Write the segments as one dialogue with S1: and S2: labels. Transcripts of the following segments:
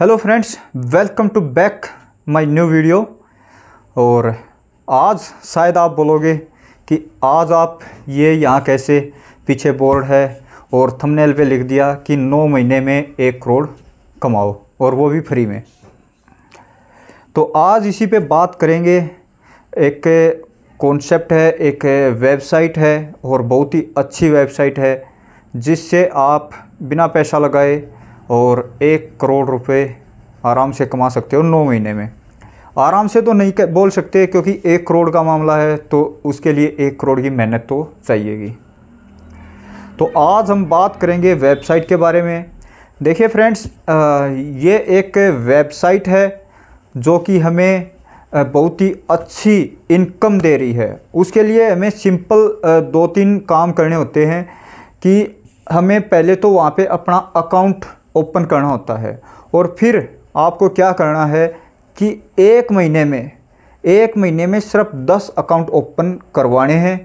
S1: hello friends welcome to back my new video और आज शायद आप बोलोगे कि आज आप ये यहाँ कैसे पीछे बोर्ड है और थंबनेल पे लिख दिया कि नौ महीने में एक करोड़ कमाओ और वो भी फ्री में तो आज इसी पे बात करेंगे एक कॉन्सेप्ट है एक वेबसाइट है और बहुत ही अच्छी वेबसाइट है जिससे आप बिना पैसा लगाए और एक करोड़ रुपए आराम से कमा सकते हो नौ महीने में आराम से तो नहीं बोल सकते क्योंकि एक करोड़ का मामला है तो उसके लिए एक करोड़ की मेहनत तो चाहिएगी तो आज हम बात करेंगे वेबसाइट के बारे में देखिए फ्रेंड्स ये एक वेबसाइट है जो कि हमें बहुत ही अच्छी इनकम दे रही है उसके लिए हमें सिंपल दो तीन काम करने होते हैं कि हमें पहले तो वहाँ पे अपना अकाउंट ओपन करना होता है और फिर आपको क्या करना है कि एक महीने में एक महीने में सिर्फ दस अकाउंट ओपन करवाने हैं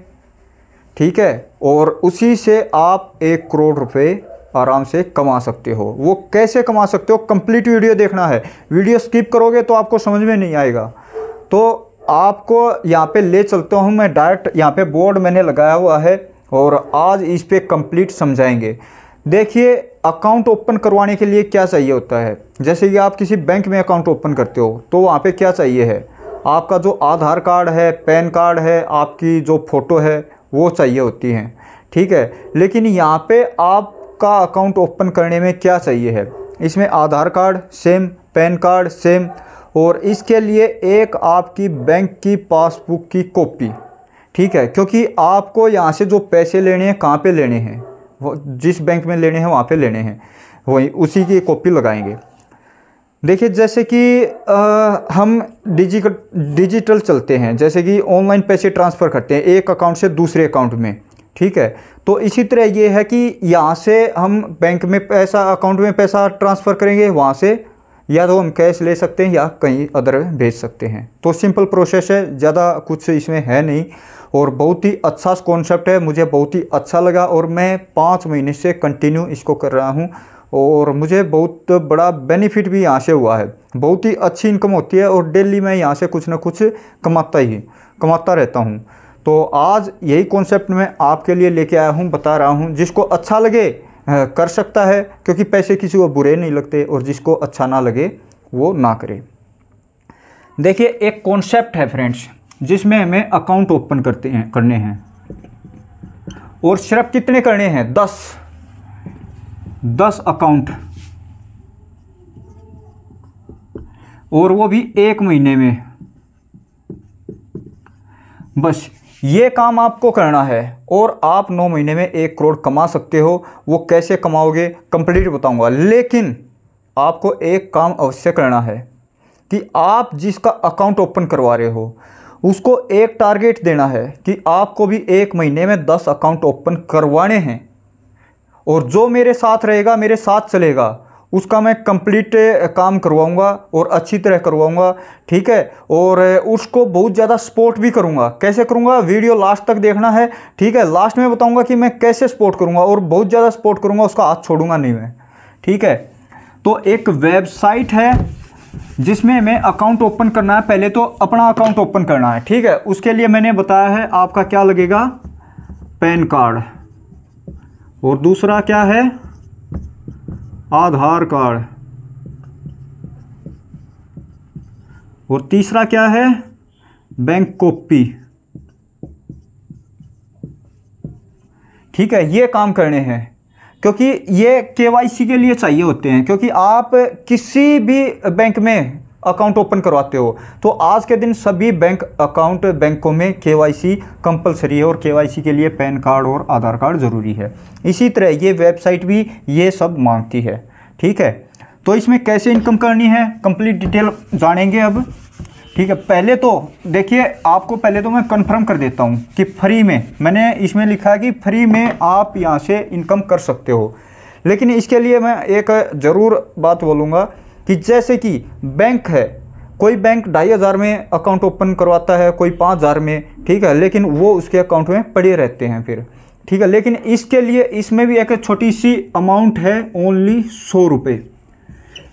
S1: ठीक है और उसी से आप एक करोड़ रुपए आराम से कमा सकते हो वो कैसे कमा सकते हो कंप्लीट वीडियो देखना है वीडियो स्किप करोगे तो आपको समझ में नहीं आएगा तो आपको यहाँ पे ले चलता हूँ मैं डायरेक्ट यहाँ पे बोर्ड मैंने लगाया हुआ है और आज इस पर कंप्लीट समझाएंगे देखिए अकाउंट ओपन करवाने के लिए क्या चाहिए होता है जैसे कि आप किसी बैंक में अकाउंट ओपन करते हो तो वहाँ पे क्या चाहिए है आपका जो आधार कार्ड है पैन कार्ड है आपकी जो फ़ोटो है वो चाहिए होती हैं ठीक है लेकिन यहाँ पे आपका अकाउंट ओपन करने में क्या चाहिए है इसमें Aadhaar card same PAN card same और इसके लिए एक आपकी बैंक की पासबुक की कॉपी ठीक है क्योंकि आपको यहाँ से जो पैसे लेने हैं कहाँ पे लेने हैं वो जिस बैंक में लेने हैं वहाँ पे लेने हैं वही उसी की कॉपी लगाएंगे देखिए जैसे कि आ, हम डिजिटल डिजिटल चलते हैं जैसे कि ऑनलाइन पैसे ट्रांसफ़र करते हैं एक अकाउंट से दूसरे अकाउंट में ठीक है तो इसी तरह ये है कि यहाँ से हम बैंक में पैसा अकाउंट में पैसा ट्रांसफ़र करेंगे वहाँ से या तो हम कैश ले सकते हैं या कहीं अदर भेज सकते हैं तो सिंपल प्रोसेस है ज़्यादा कुछ इसमें है नहीं और बहुत ही अच्छा कॉन्सेप्ट है मुझे बहुत ही अच्छा लगा और मैं पाँच महीने से कंटिन्यू इसको कर रहा हूँ और मुझे बहुत बड़ा बेनिफिट भी यहाँ से हुआ है बहुत ही अच्छी इनकम होती है और डेली मैं यहाँ से कुछ ना कुछ कमाता ही कमाता रहता हूँ तो आज यही कॉन्सेप्ट मैं आपके लिए लेके आया हूँ बता रहा हूँ जिसको अच्छा लगे कर सकता है क्योंकि पैसे किसी को बुरे नहीं लगते और जिसको अच्छा ना लगे वो ना करे देखिए एक कॉन्सेप्ट है फ्रेंड्स जिसमें हमें अकाउंट ओपन करते हैं करने हैं और सिर्फ कितने करने हैं दस दस अकाउंट और वो भी एक महीने में बस ये काम आपको करना है और आप नौ महीने में एक करोड़ कमा सकते हो वो कैसे कमाओगे कंप्लीट बताऊंगा लेकिन आपको एक काम अवश्य करना है कि आप जिसका अकाउंट ओपन करवा रहे हो उसको एक टारगेट देना है कि आपको भी एक महीने में दस अकाउंट ओपन करवाने हैं और जो मेरे साथ रहेगा मेरे साथ चलेगा उसका मैं कंप्लीट काम करवाऊंगा और अच्छी तरह करवाऊंगा ठीक है और उसको बहुत ज़्यादा सपोर्ट भी करूंगा कैसे करूंगा वीडियो लास्ट तक देखना है ठीक है लास्ट में बताऊंगा कि मैं कैसे सपोर्ट करूंगा और बहुत ज़्यादा सपोर्ट करूंगा उसका हाथ छोड़ूंगा नहीं मैं ठीक है तो एक वेबसाइट है जिसमें मैं अकाउंट ओपन करना है पहले तो अपना अकाउंट ओपन करना है ठीक है उसके लिए मैंने बताया है आपका क्या लगेगा पैन कार्ड और दूसरा क्या है आधार कार्ड और तीसरा क्या है बैंक कॉपी ठीक है ये काम करने हैं क्योंकि ये केवाईसी के लिए चाहिए होते हैं क्योंकि आप किसी भी बैंक में अकाउंट ओपन करवाते हो तो आज के दिन सभी बैंक अकाउंट बैंकों में केवाईसी कंपलसरी है और केवाईसी के लिए पैन कार्ड और आधार कार्ड ज़रूरी है इसी तरह ये वेबसाइट भी ये सब मांगती है ठीक है तो इसमें कैसे इनकम करनी है कंप्लीट डिटेल जानेंगे अब ठीक है पहले तो देखिए आपको पहले तो मैं कंफर्म कर देता हूँ कि फ्री में मैंने इसमें लिखा है कि फ्री में आप यहाँ से इनकम कर सकते हो लेकिन इसके लिए मैं एक ज़रूर बात बोलूँगा कि जैसे कि बैंक है कोई बैंक ढाई हज़ार में अकाउंट ओपन करवाता है कोई पाँच हज़ार में ठीक है लेकिन वो उसके अकाउंट में पड़े रहते हैं फिर ठीक है लेकिन इसके लिए इसमें भी एक छोटी सी अमाउंट है ओनली सौ रुपये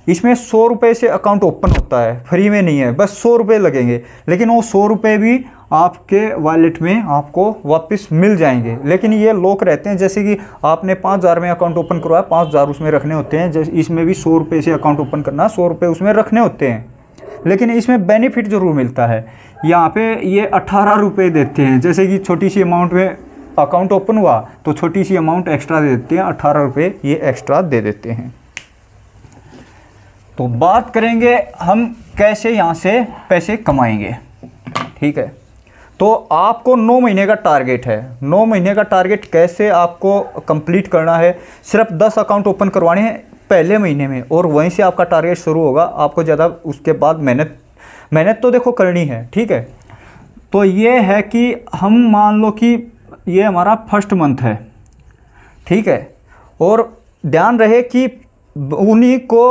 S1: इसमें सौ रुपये से अकाउंट ओपन होता है फ्री में नहीं है बस सौ रुपये लगेंगे लेकिन वो सौ रुपये भी आपके वॉलेट में आपको वापस मिल जाएंगे लेकिन ये लोक रहते हैं जैसे कि आपने पाँच हज़ार में अकाउंट ओपन करवाया पाँच हज़ार उसमें रखने होते हैं जैसे इसमें भी सौ रुपये से अकाउंट ओपन करना सौ रुपये उसमें रखने होते हैं लेकिन इसमें बेनिफिट ज़रूर मिलता है यहाँ पे ये अट्ठारह रुपये देते हैं जैसे कि छोटी सी अमाउंट में अकाउंट ओपन हुआ तो छोटी सी अमाउंट एक्स्ट्रा दे देते हैं अट्ठारह रुपये ये एक्स्ट्रा दे देते हैं तो बात करेंगे हम कैसे यहाँ से पैसे कमाएंगे ठीक है तो आपको नौ महीने का टारगेट है नौ महीने का टारगेट कैसे आपको कंप्लीट करना है सिर्फ दस अकाउंट ओपन करवाने हैं पहले महीने में और वहीं से आपका टारगेट शुरू होगा आपको ज़्यादा उसके बाद मेहनत मेहनत तो देखो करनी है ठीक है तो ये है कि हम मान लो कि ये हमारा फर्स्ट मंथ है ठीक है और ध्यान रहे कि उन्हीं को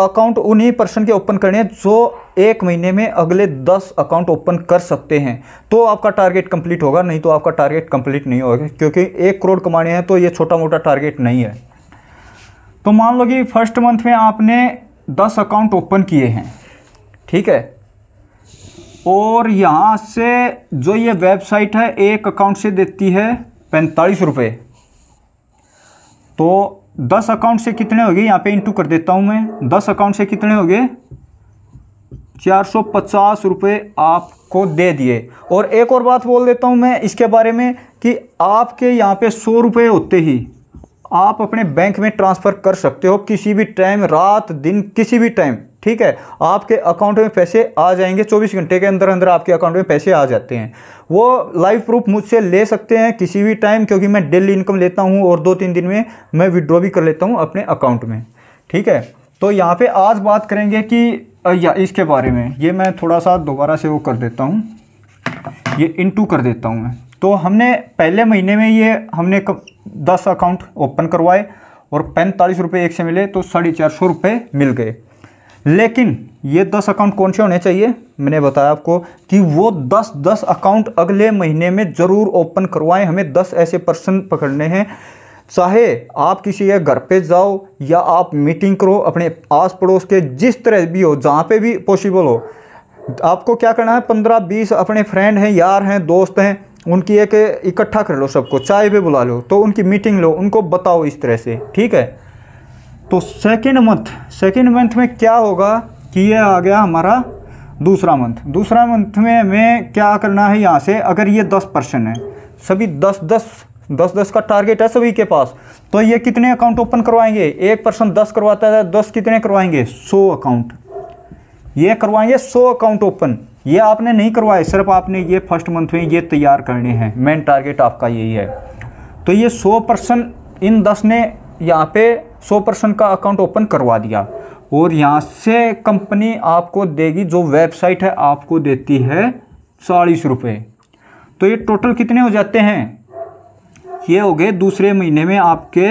S1: अकाउंट उन्हीं पर्सन के ओपन करने हैं जो एक महीने में अगले दस अकाउंट ओपन कर सकते हैं तो आपका टारगेट कंप्लीट होगा नहीं तो आपका टारगेट कंप्लीट नहीं होगा क्योंकि एक करोड़ कमाने हैं तो ये छोटा मोटा टारगेट नहीं है तो मान लो कि फर्स्ट मंथ में आपने दस अकाउंट ओपन किए हैं ठीक है और यहाँ से जो ये वेबसाइट है एक अकाउंट से देती है पैंतालीस रुपये तो दस अकाउंट से कितने हो गए यहाँ पे इंटू कर देता हूँ मैं दस अकाउंट से कितने हो गए चार सौ पचास रुपये आपको दे दिए और एक और बात बोल देता हूँ मैं इसके बारे में कि आपके यहाँ पे सौ रुपये होते ही आप अपने बैंक में ट्रांसफ़र कर सकते हो किसी भी टाइम रात दिन किसी भी टाइम ठीक है आपके अकाउंट में पैसे आ जाएंगे 24 घंटे के अंदर अंदर आपके अकाउंट में पैसे आ जाते हैं वो लाइव प्रूफ मुझसे ले सकते हैं किसी भी टाइम क्योंकि मैं डेली इनकम लेता हूँ और दो तीन दिन में मैं विड्रॉ भी कर लेता हूँ अपने अकाउंट में ठीक है तो यहाँ पर आज बात करेंगे कि या इसके बारे में ये मैं थोड़ा सा दोबारा से वो कर देता हूँ ये इन कर देता हूँ मैं तो हमने पहले महीने में ये हमने कब दस अकाउंट ओपन करवाए और पैंतालीस रुपये एक से मिले तो साढ़े चार सौ रुपये मिल गए लेकिन ये दस अकाउंट कौन से होने चाहिए मैंने बताया आपको कि वो दस दस अकाउंट अगले महीने में ज़रूर ओपन करवाएं हमें दस ऐसे पर्सन पकड़ने हैं चाहे आप किसी के घर पे जाओ या आप मीटिंग करो अपने आस पड़ोस के जिस तरह भी हो जहाँ पे भी पॉसिबल हो आपको क्या करना है पंद्रह बीस अपने फ्रेंड हैं यार हैं दोस्त हैं उनकी एक इकट्ठा कर लो सबको चाय पे बुला लो तो उनकी मीटिंग लो उनको बताओ इस तरह से ठीक है तो सेकेंड मंथ सेकेंड मंथ में क्या होगा कि ये आ गया हमारा दूसरा मंथ दूसरा मंथ में हमें क्या करना है यहाँ से अगर ये दस परसेंट है सभी दस दस दस दस का टारगेट है सभी के पास तो ये कितने अकाउंट ओपन करवाएंगे एक पर्सन दस करवाता है दस कितने करवाएंगे सौ अकाउंट ये करवाएंगे सौ अकाउंट ओपन ये आपने नहीं करवाए सिर्फ आपने ये फर्स्ट मंथ में ये तैयार करने हैं मेन टारगेट आपका यही है तो ये सौ परसेंट इन दस ने यहाँ पे सौ परसेंट का अकाउंट ओपन करवा दिया और यहाँ से कंपनी आपको देगी जो वेबसाइट है आपको देती है चालीस रुपये तो ये टोटल कितने हो जाते हैं ये हो गए दूसरे महीने में आपके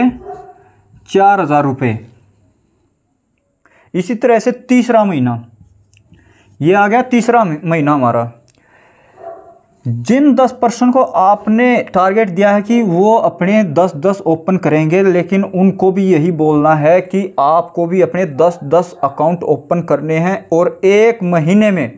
S1: चार हज़ार रुपये इसी तरह से तीसरा महीना ये आ गया तीसरा महीना हमारा जिन दस पर्सन को आपने टारगेट दिया है कि वो अपने दस दस ओपन करेंगे लेकिन उनको भी यही बोलना है कि आपको भी अपने दस दस अकाउंट ओपन करने हैं और एक महीने में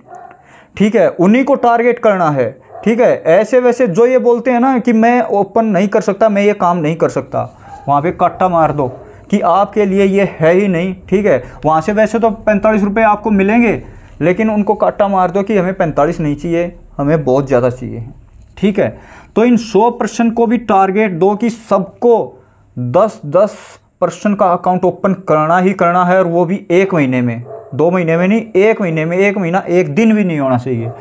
S1: ठीक है उन्हीं को टारगेट करना है ठीक है ऐसे वैसे जो ये बोलते हैं ना कि मैं ओपन नहीं कर सकता मैं ये काम नहीं कर सकता वहाँ पे काट्टा मार दो कि आपके लिए ये है ही नहीं ठीक है वहाँ से वैसे तो पैंतालीस रुपये आपको मिलेंगे लेकिन उनको काट्टा मार दो कि हमें पैंतालीस नहीं चाहिए हमें बहुत ज़्यादा चाहिए ठीक है तो इन सौ प्रश्न को भी टारगेट दो कि सबको दस दस प्रश्न का अकाउंट ओपन करना ही करना है और वो भी एक महीने में दो महीने में नहीं एक महीने में एक महीना एक दिन भी नहीं होना चाहिए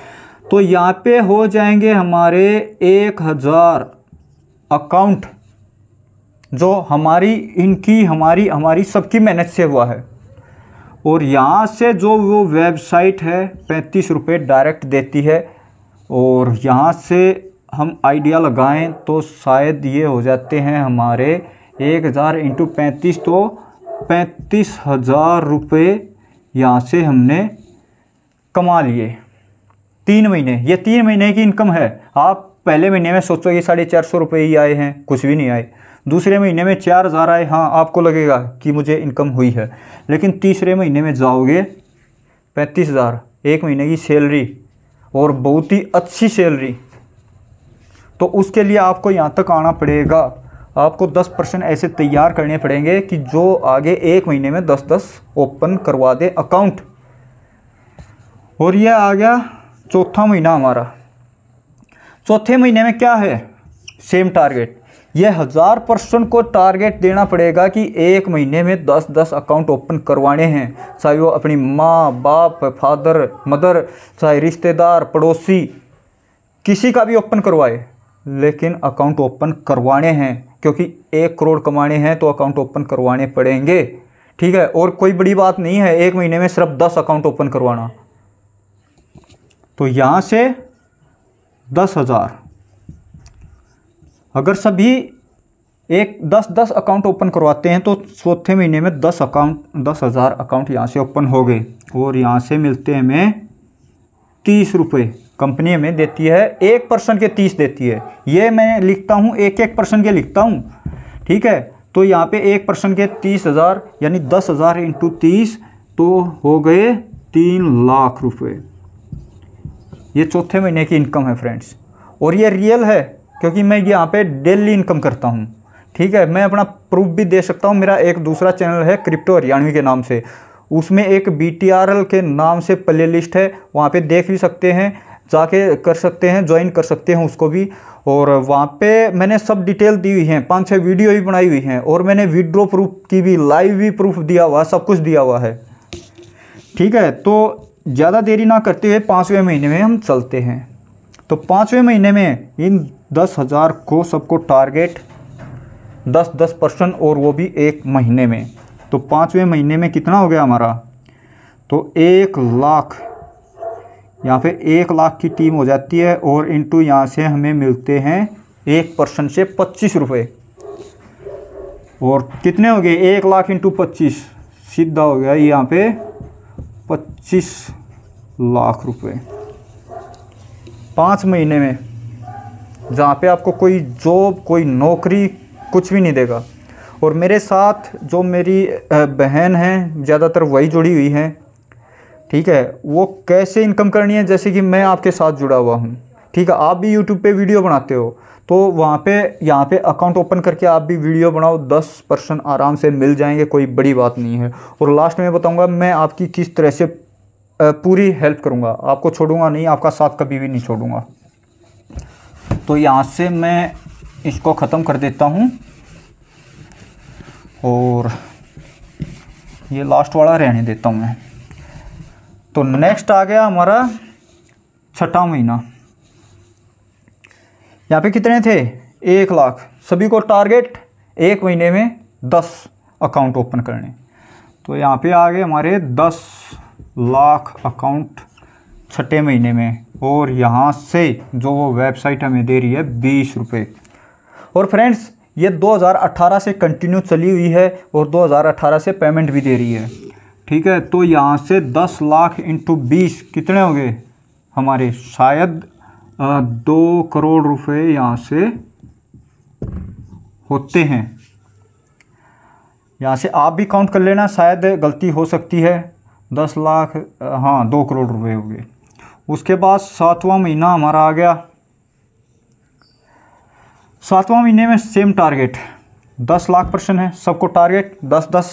S1: तो यहाँ पे हो जाएंगे हमारे एक हज़ार अकाउंट जो हमारी इनकी हमारी हमारी सबकी मेहनत से हुआ है और यहाँ से जो वो वेबसाइट है पैंतीस रुपये डायरेक्ट देती है और यहाँ से हम आइडिया लगाएं तो शायद ये हो जाते हैं हमारे एक हज़ार इंटू पैंतीस तो पैंतीस हज़ार रुपये यहाँ से हमने कमा लिए तीन महीने ये तीन महीने की इनकम है आप पहले महीने में सोचो ये साढ़े चार सौ रुपये ही आए हैं कुछ भी नहीं आए दूसरे महीने में चार हज़ार आए हाँ आपको लगेगा कि मुझे इनकम हुई है लेकिन तीसरे महीने में जाओगे पैंतीस हज़ार एक महीने की सैलरी और बहुत ही अच्छी सैलरी तो उसके लिए आपको यहाँ तक आना पड़ेगा आपको 10 परसेंट ऐसे तैयार करने पड़ेंगे कि जो आगे एक महीने में 10-10 ओपन करवा दे अकाउंट और यह आ गया चौथा महीना हमारा चौथे महीने में क्या है सेम टारगेट यह हज़ार पर्सन को टारगेट देना पड़ेगा कि एक महीने में दस दस अकाउंट ओपन करवाने हैं चाहे वो अपनी माँ बाप फादर मदर चाहे रिश्तेदार पड़ोसी किसी का भी ओपन करवाए लेकिन अकाउंट ओपन करवाने हैं क्योंकि एक करोड़ कमाने हैं तो अकाउंट ओपन करवाने पड़ेंगे ठीक है और कोई बड़ी बात नहीं है एक महीने में सिर्फ दस अकाउंट ओपन करवाना तो यहाँ से दस हज़ार अगर सभी एक दस दस अकाउंट ओपन करवाते हैं तो चौथे महीने में दस अकाउंट दस हज़ार अकाउंट यहाँ से ओपन हो गए और यहाँ से मिलते हैं हमें तीस रुपये कंपनी हमें देती है एक पर्सन के तीस देती है ये मैं लिखता हूँ एक एक पर्सन के लिखता हूँ ठीक है तो यहाँ पे एक पर्सन के तीस हज़ार यानी दस हज़ार इंटू तीस तो हो गए तीन लाख रुपये ये चौथे महीने की इनकम है फ्रेंड्स और ये रियल है क्योंकि मैं यहाँ पे डेली इनकम करता हूँ ठीक है मैं अपना प्रूफ भी दे सकता हूँ मेरा एक दूसरा चैनल है क्रिप्टो हरियाणवी के नाम से उसमें एक बी के नाम से प्ले लिस्ट है वहाँ पर देख भी सकते हैं जाके कर सकते हैं ज्वाइन कर सकते हैं उसको भी और वहाँ पे मैंने सब डिटेल दी हुई हैं पाँच छः वीडियो भी बनाई हुई हैं और मैंने विड्रो प्रूफ की भी लाइव भी प्रूफ दिया हुआ सब कुछ दिया हुआ है ठीक है तो ज़्यादा देरी ना करते हुए पाँचवें महीने में हम चलते हैं तो पाँचवें महीने में इन दस हज़ार को सबको टारगेट दस दस परसेंट और वो भी एक महीने में तो पाँचवें महीने में कितना हो गया हमारा तो एक लाख यहाँ पे एक लाख की टीम हो जाती है और इनटू यहाँ से हमें मिलते हैं एक परसेंट से पच्चीस रुपये और कितने हो गए एक लाख इंटू पच्चीस सीधा हो गया यहाँ पे पच्चीस लाख रुपए पाँच महीने में जहाँ पे आपको कोई जॉब कोई नौकरी कुछ भी नहीं देगा और मेरे साथ जो मेरी बहन हैं ज़्यादातर वही जुड़ी हुई हैं ठीक है वो कैसे इनकम करनी है जैसे कि मैं आपके साथ जुड़ा हुआ हूँ ठीक है आप भी यूट्यूब पे वीडियो बनाते हो तो वहाँ पे यहाँ पे अकाउंट ओपन करके आप भी वीडियो बनाओ दस परसेंट आराम से मिल जाएंगे कोई बड़ी बात नहीं है और लास्ट में बताऊँगा मैं आपकी किस तरह से पूरी हेल्प करूँगा आपको छोड़ूंगा नहीं आपका साथ कभी भी नहीं छोड़ूंगा तो यहाँ से मैं इसको ख़त्म कर देता हूँ और ये लास्ट वाला रहने देता हूँ मैं तो नेक्स्ट आ गया हमारा छठा महीना यहाँ पे कितने थे एक लाख सभी को टारगेट एक महीने में दस अकाउंट ओपन करने तो यहाँ पे आ गए हमारे दस लाख अकाउंट छठे महीने में और यहाँ से जो वो वेबसाइट हमें दे रही है बीस रुपये और फ्रेंड्स ये 2018 से कंटिन्यू चली हुई है और 2018 से पेमेंट भी दे रही है ठीक है तो यहाँ से 10 लाख इंटू बीस कितने हो गए हमारे शायद आ, दो करोड़ रुपए यहाँ से होते हैं यहाँ से आप भी काउंट कर लेना शायद गलती हो सकती है दस लाख हाँ दो करोड़ रुपए हो गए उसके बाद सातवां महीना हमारा आ गया सातवां महीने में सेम टारगेट दस लाख परसेंट है सबको टारगेट दस दस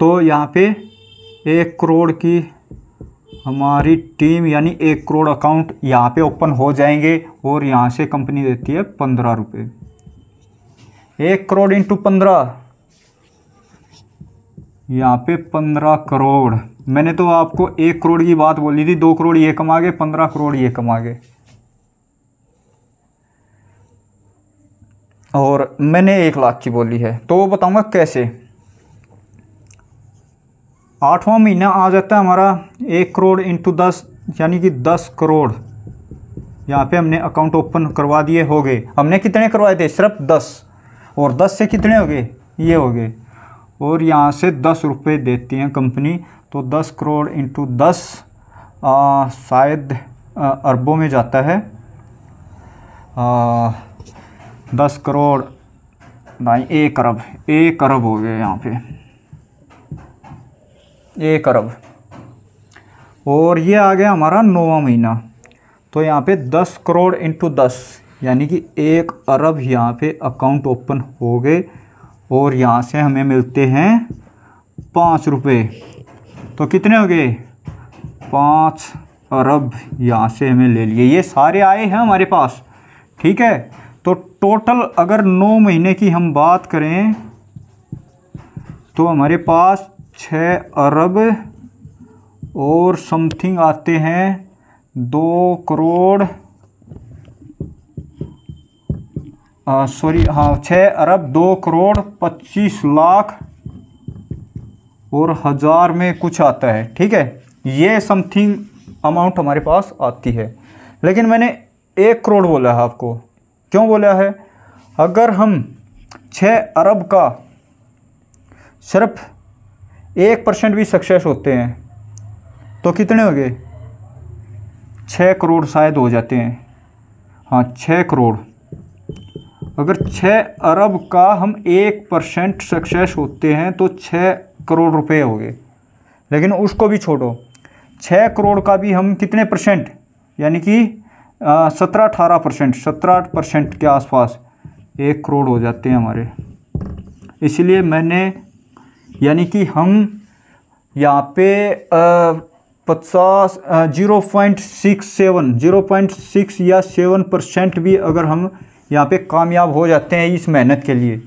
S1: तो यहाँ पे एक करोड़ की हमारी टीम यानी एक करोड़ अकाउंट यहाँ पे ओपन हो जाएंगे और यहाँ से कंपनी देती है पंद्रह रुपये एक करोड़ इंटू पंद्रह यहाँ पे पंद्रह करोड़ मैंने तो आपको एक करोड़ की बात बोली थी दो करोड़ ये कमा गए पंद्रह करोड़ ये कमा गए और मैंने एक लाख की बोली है तो वो बताऊँगा कैसे आठवां महीना आ जाता है हमारा एक करोड़ इंटू दस यानी कि दस करोड़ यहाँ पे हमने अकाउंट ओपन करवा दिए हो गए हमने कितने करवाए थे सिर्फ दस और दस से कितने हो गए ये हो गए और यहाँ से दस रुपये देती हैं कंपनी तो दस करोड़ इंटू दस आ, शायद अरबों में जाता है आ, दस करोड़ नहीं एक अरब एक अरब हो गया यहाँ पे एक अरब और ये आ गया हमारा नौवा महीना तो यहाँ पे दस करोड़ इंटू दस यानी कि एक अरब यहाँ पे अकाउंट ओपन हो गए और यहाँ से हमें मिलते हैं पाँच रुपये तो कितने हो गए पाँच अरब यहाँ से हमें ले लिए ये सारे आए हैं हमारे पास ठीक है तो टोटल अगर नौ महीने की हम बात करें तो हमारे पास छः अरब और समथिंग आते हैं दो करोड़ सॉरी हाँ छः अरब दो करोड़ पच्चीस लाख और हज़ार में कुछ आता है ठीक है ये समथिंग अमाउंट हमारे पास आती है लेकिन मैंने एक करोड़ बोला है आपको क्यों बोला है अगर हम छः अरब का सिर्फ एक परसेंट भी सक्सेस होते हैं तो कितने हो गए छः करोड़ शायद हो जाते हैं हाँ छः करोड़ अगर छः अरब का हम एक परसेंट सक्सेस होते हैं तो छः करोड़ रुपए हो गए लेकिन उसको भी छोड़ो छः करोड़ का भी हम कितने परसेंट यानी कि सत्रह अठारह परसेंट सत्रह परसेंट के आसपास एक करोड़ हो जाते हैं हमारे इसलिए मैंने यानी कि हम यहाँ पे पचास zero point six seven zero point six या सेवन परसेंट भी अगर हम यहाँ पे कामयाब हो जाते हैं इस मेहनत के लिए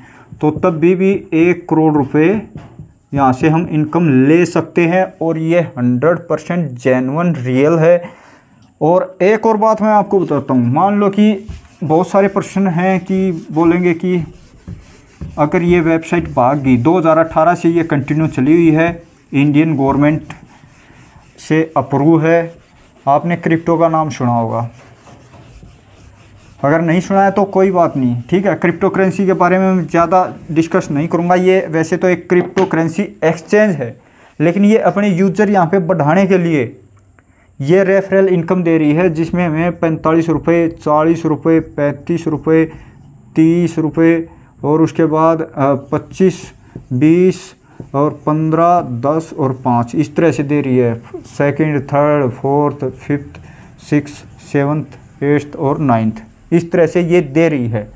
S1: तो तब भी भी एक करोड़ रुपए यहाँ से हम इनकम ले सकते हैं और ये हंड्रेड परसेंट जेनवन रियल है और एक और बात मैं आपको बताता हूँ मान लो कि बहुत सारे प्रश्न हैं कि बोलेंगे कि अगर ये वेबसाइट भाग गई दो से ये कंटिन्यू चली हुई है इंडियन गवर्नमेंट से अप्रूव है आपने क्रिप्टो का नाम सुना होगा अगर नहीं सुना है तो कोई बात नहीं ठीक है क्रिप्टो करेंसी के बारे में ज़्यादा डिस्कस नहीं करूँगा ये वैसे तो एक क्रिप्टो करेंसी एक्सचेंज है लेकिन ये अपने यूजर यहाँ पे बढ़ाने के लिए ये रेफरल इनकम दे रही है जिसमें हमें पैंतालीस रुपये चालीस रुपये पैंतीस रुपये तीस रुपये और उसके बाद पच्चीस बीस और पंद्रह दस और पाँच इस तरह से दे रही है second, third fourth fifth six seventh eighth और नाइन्थ इस तरह से ये दे रही है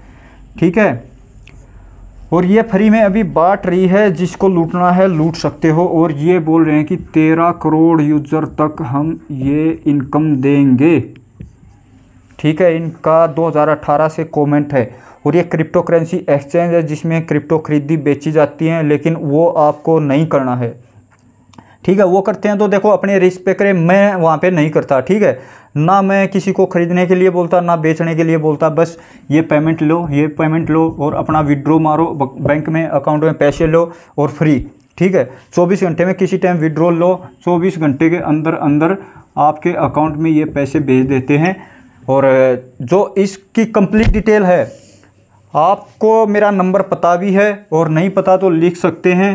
S1: ठीक है और ये फ्री में अभी बांट रही है जिसको लूटना है लूट सकते हो और ये बोल रहे हैं कि तेरह करोड़ यूज़र तक हम ये इनकम देंगे ठीक है इनका 2018 से कमेंट है और ये क्रिप्टो करेंसी एक्सचेंज है जिसमें क्रिप्टो खरीदी बेची जाती हैं लेकिन वो आपको नहीं करना है ठीक है वो करते हैं तो देखो अपने रिस्क पे करें मैं वहाँ पे नहीं करता ठीक है ना मैं किसी को ख़रीदने के लिए बोलता ना बेचने के लिए बोलता बस ये पेमेंट लो ये पेमेंट लो और अपना विड्रो मारो बैंक में अकाउंट में पैसे लो और फ्री ठीक है 24 घंटे में किसी टाइम विड्रो लो 24 घंटे के अंदर अंदर आपके अकाउंट में ये पैसे भेज देते हैं और जो इसकी कंप्लीट डिटेल है आपको मेरा नंबर पता भी है और नहीं पता तो लिख सकते हैं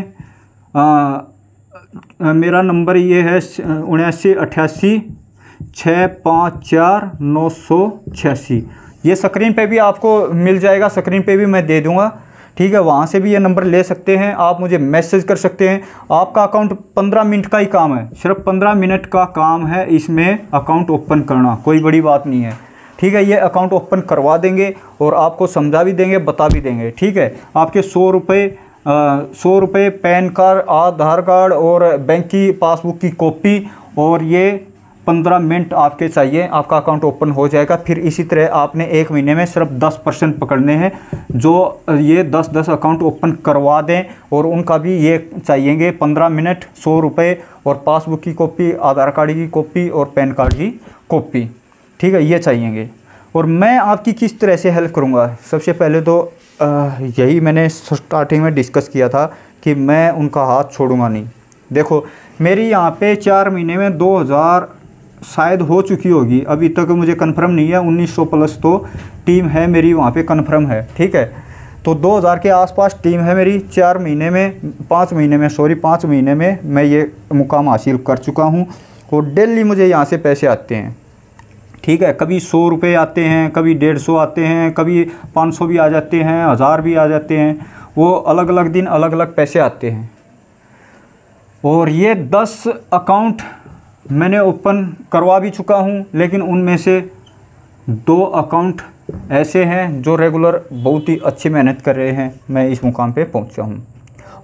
S1: आ, मेरा नंबर ये है उन्यासी अट्ठासी छः पाँच चार नौ सौ छियासी ये स्क्रीन पे भी आपको मिल जाएगा स्क्रीन पे भी मैं दे दूँगा ठीक है वहाँ से भी ये नंबर ले सकते हैं आप मुझे मैसेज कर सकते हैं आपका अकाउंट पंद्रह मिनट का ही काम है सिर्फ पंद्रह मिनट का काम है इसमें अकाउंट ओपन करना कोई बड़ी बात नहीं है ठीक है ये अकाउंट ओपन करवा देंगे और आपको समझा भी देंगे बता भी देंगे ठीक है आपके सौ रुपये सौ रुपये पैन कार्ड आधार कार्ड और बैंक की पासबुक की कॉपी और ये पंद्रह मिनट आपके चाहिए आपका अकाउंट ओपन हो जाएगा फिर इसी तरह आपने एक महीने में सिर्फ दस परसेंट पकड़ने हैं जो ये दस दस अकाउंट ओपन करवा दें और उनका भी ये चाहिएंगे पंद्रह मिनट सौ रुपये और पासबुक की कॉपी आधार कार्ड की कॉपी और पैन कार्ड की कॉपी ठीक है ये चाहिएंगे और मैं आपकी किस तरह से हेल्प करूँगा सबसे पहले तो यही मैंने स्टार्टिंग में डिस्कस किया था कि मैं उनका हाथ छोड़ूंगा नहीं देखो मेरी यहाँ पे चार महीने में 2000 शायद हो चुकी होगी अभी तक मुझे कन्फर्म नहीं है 1900 प्लस तो टीम है मेरी वहाँ पे कन्फर्म है ठीक है तो 2000 के आसपास टीम है मेरी चार महीने में पाँच महीने में सॉरी पाँच महीने में मैं ये मुकाम हासिल कर चुका हूँ और डेली मुझे यहाँ से पैसे आते हैं ठीक है कभी सौ रुपये आते हैं कभी डेढ़ सौ आते हैं कभी पाँच सौ भी आ जाते हैं हज़ार भी आ जाते हैं वो अलग अलग दिन अलग अलग पैसे आते हैं और ये दस अकाउंट मैंने ओपन करवा भी चुका हूँ लेकिन उनमें से दो अकाउंट ऐसे हैं जो रेगुलर बहुत ही अच्छी मेहनत कर रहे हैं मैं इस मुकाम पे पहुँचा हूँ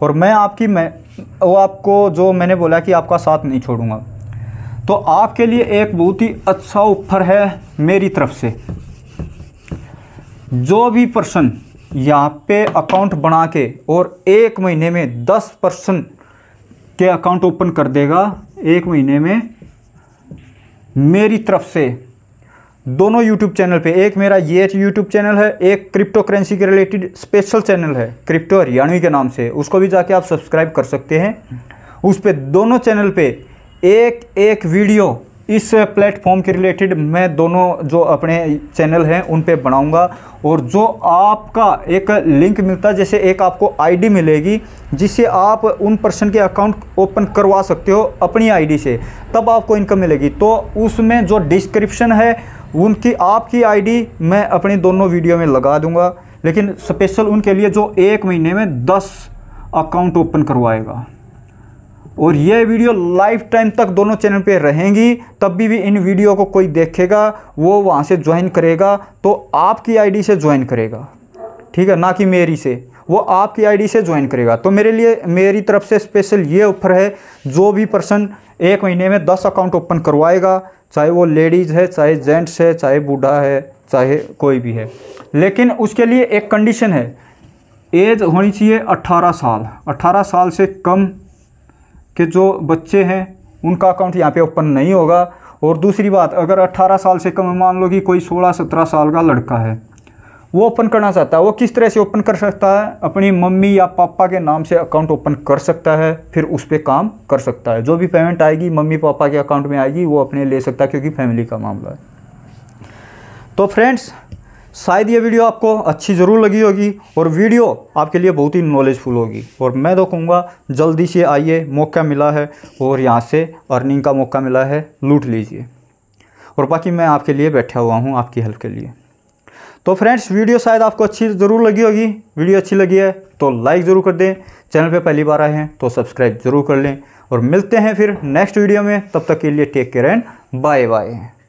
S1: और मैं आपकी मैं वो आपको जो मैंने बोला कि आपका साथ नहीं छोड़ूंगा तो आपके लिए एक बहुत ही अच्छा ऑफर है मेरी तरफ से जो भी पर्सन यहाँ पे अकाउंट बना के और एक महीने में दस पर्सन के अकाउंट ओपन कर देगा एक महीने में मेरी तरफ से दोनों यूट्यूब चैनल पे एक मेरा ये यूट्यूब चैनल है एक क्रिप्टो करेंसी के रिलेटेड स्पेशल चैनल है क्रिप्टो हरियाणवी के नाम से उसको भी जाके आप सब्सक्राइब कर सकते हैं उस पर दोनों चैनल पे एक एक वीडियो इस प्लेटफॉर्म के रिलेटेड मैं दोनों जो अपने चैनल हैं उन पे बनाऊंगा और जो आपका एक लिंक मिलता है जैसे एक आपको आईडी मिलेगी जिससे आप उन पर्सन के अकाउंट ओपन करवा सकते हो अपनी आईडी से तब आपको इनकम मिलेगी तो उसमें जो डिस्क्रिप्शन है उनकी आपकी आईडी मैं अपनी दोनों वीडियो में लगा दूँगा लेकिन स्पेशल उनके लिए जो एक महीने में दस अकाउंट ओपन करवाएगा और ये वीडियो लाइफ टाइम तक दोनों चैनल पे रहेंगी तब भी, भी इन वीडियो को कोई देखेगा वो वहाँ से ज्वाइन करेगा तो आपकी आईडी से ज्वाइन करेगा ठीक है ना कि मेरी से वो आपकी आईडी से ज्वाइन करेगा तो मेरे लिए मेरी तरफ से स्पेशल ये ऑफर है जो भी पर्सन एक महीने में दस अकाउंट ओपन करवाएगा चाहे वो लेडीज़ है चाहे जेंट्स है चाहे बूढ़ा है चाहे कोई भी है लेकिन उसके लिए एक कंडीशन है एज होनी चाहिए 18 साल 18 साल से कम कि जो बच्चे हैं उनका अकाउंट यहाँ पे ओपन नहीं होगा और दूसरी बात अगर 18 साल से कम मान लो कि कोई 16-17 साल का लड़का है वो ओपन करना चाहता है वो किस तरह से ओपन कर सकता है अपनी मम्मी या पापा के नाम से अकाउंट ओपन कर सकता है फिर उस पर काम कर सकता है जो भी पेमेंट आएगी मम्मी पापा के अकाउंट में आएगी वो अपने ले सकता है क्योंकि फैमिली का मामला है तो फ्रेंड्स शायद ये वीडियो आपको अच्छी ज़रूर लगी होगी और वीडियो आपके लिए बहुत ही नॉलेजफुल होगी और मैं तो कहूँगा जल्दी से आइए मौका मिला है और यहाँ से अर्निंग का मौका मिला है लूट लीजिए और बाकी मैं आपके लिए बैठा हुआ हूँ आपकी हेल्प के लिए तो फ्रेंड्स वीडियो शायद आपको अच्छी ज़रूर लगी होगी वीडियो अच्छी लगी है तो लाइक ज़रूर कर दें चैनल पर पहली बार आए हैं तो सब्सक्राइब ज़रूर कर लें और मिलते हैं फिर नेक्स्ट वीडियो में तब तक के लिए take care and bye bye